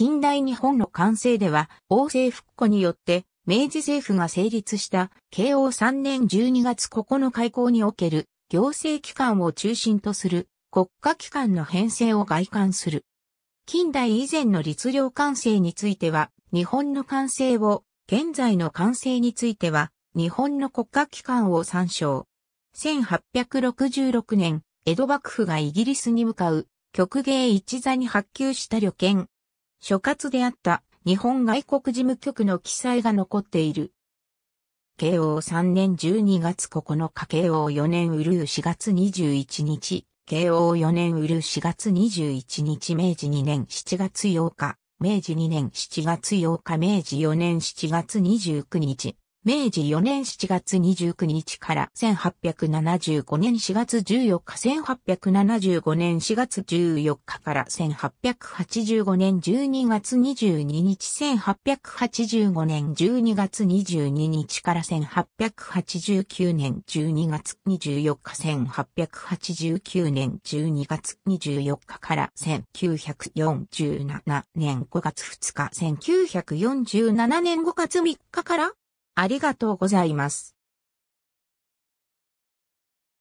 近代日本の完成では、王政復古によって、明治政府が成立した慶応3年12月9日以降における行政機関を中心とする国家機関の編成を外観する。近代以前の律令完成については、日本の完成を、現在の完成については、日本の国家機関を参照。1866年、江戸幕府がイギリスに向かう、曲芸一座に発給した旅券、所轄であった日本外国事務局の記載が残っている。慶応3年12月9日、慶応4年うるう4月21日、慶応4年うるう4月21日、明治2年7月8日、明治2年7月8日、明治4年7月29日、明治4年7月29日から1875年4月14日、1875年4月14日から1885年12月22日、1885年12月22日から1889年12月24日、1889年12月24日から1947年5月2日、1947年5月3日からありがとうございます。